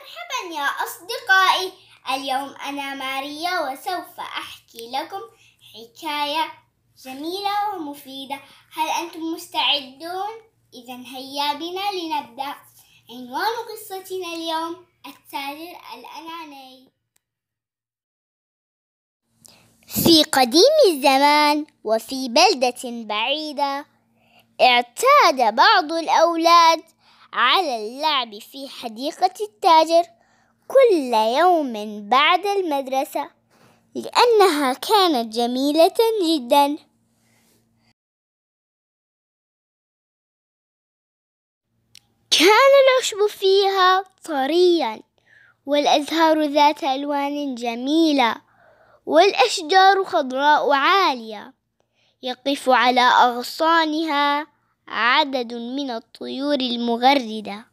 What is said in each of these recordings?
مرحبا يا أصدقائي اليوم أنا ماريا وسوف أحكي لكم حكاية جميلة ومفيدة هل أنتم مستعدون؟ إذا هيا بنا لنبدأ عنوان قصتنا اليوم التاجر الأناني في قديم الزمان وفي بلدة بعيدة اعتاد بعض الأولاد على اللعب في حديقة التاجر كل يوم بعد المدرسة لأنها كانت جميلة جدا كان العشب فيها طريا والأزهار ذات ألوان جميلة والأشجار خضراء عالية يقف على أغصانها عدد من الطيور المغردة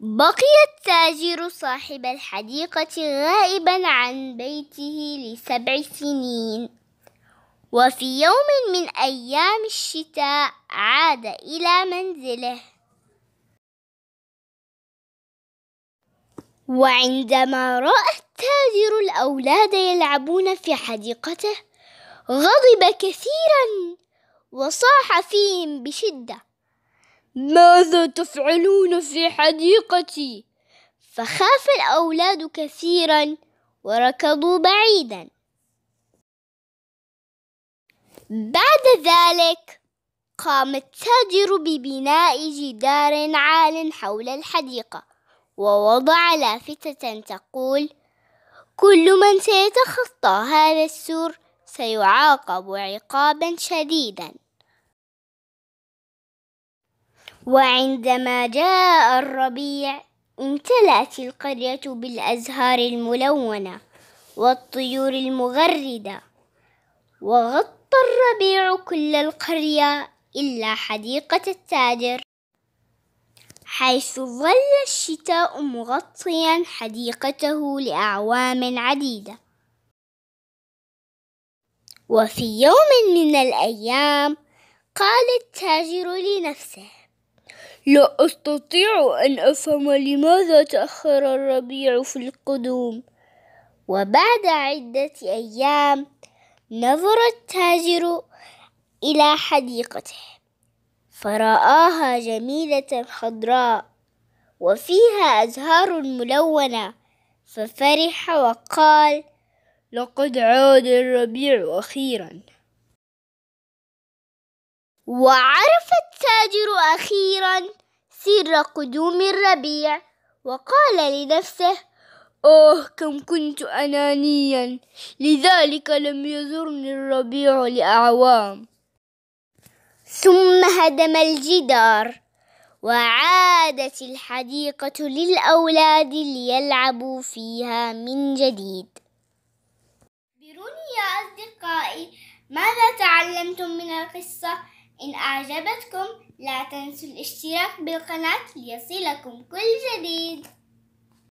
بقي التاجر صاحب الحديقة غائبا عن بيته لسبع سنين وفي يوم من أيام الشتاء عاد إلى منزله وعندما رأى التاجر الأولاد يلعبون في حديقته غضب كثيرا وصاح فيهم بشدة ماذا تفعلون في حديقتي فخاف الأولاد كثيرا وركضوا بعيدا بعد ذلك قام التاجر ببناء جدار عال حول الحديقة ووضع لافتة تقول كل من سيتخطى هذا السور سيعاقب عقابا شديدا وعندما جاء الربيع امتلأت القرية بالأزهار الملونة والطيور المغردة وغطى الربيع كل القرية إلا حديقة التاجر حيث ظل الشتاء مغطيا حديقته لأعوام عديدة وفي يوم من الأيام قال التاجر لنفسه لا أستطيع أن أفهم لماذا تأخر الربيع في القدوم وبعد عدة أيام نظر التاجر إلى حديقته فرآها جميلة خضراء وفيها أزهار ملونة ففرح وقال لقد عاد الربيع أخيرا وعرف التاجر أخيرا سر قدوم الربيع وقال لنفسه آه كم كنت أنانيا لذلك لم يزرني الربيع لأعوام ثم هدم الجدار وعادت الحديقة للأولاد ليلعبوا فيها من جديد أخبروني يا أصدقائي ماذا تعلمتم من القصة؟ إن أعجبتكم لا تنسوا الاشتراك بالقناة ليصلكم كل جديد